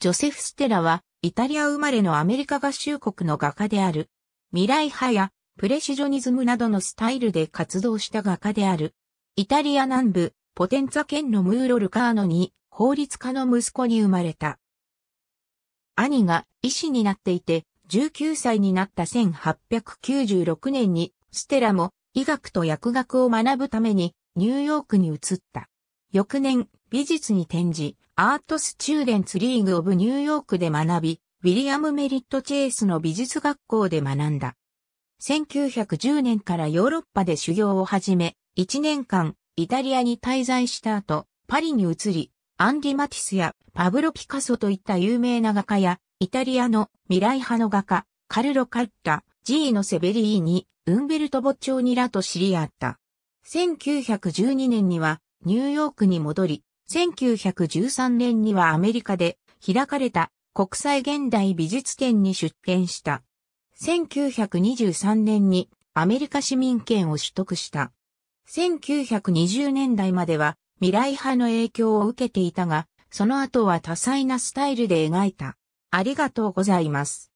ジョセフ・ステラは、イタリア生まれのアメリカ合衆国の画家である。未来派や、プレシジョニズムなどのスタイルで活動した画家である。イタリア南部、ポテンツァ県のムーロ・ルカーノに、法律家の息子に生まれた。兄が医師になっていて、19歳になった1896年に、ステラも医学と薬学を学ぶためにニューヨークに移った。翌年、美術に転じ、アートスチューデンツリーグオブニューヨークで学び、ウィリアム・メリット・チェイスの美術学校で学んだ。1910年からヨーロッパで修行を始め、1年間、イタリアに滞在した後、パリに移り、アンディ・マティスやパブロ・ピカソといった有名な画家や、イタリアの未来派の画家、カルロ・カッタ、ジーノ・セベリーニ、ウンベルト・ボッチョーニラと知り合った。1912年にはニューヨークに戻り、1913年にはアメリカで開かれた国際現代美術展に出展した。1923年にアメリカ市民権を取得した。1920年代までは未来派の影響を受けていたが、その後は多彩なスタイルで描いた。ありがとうございます。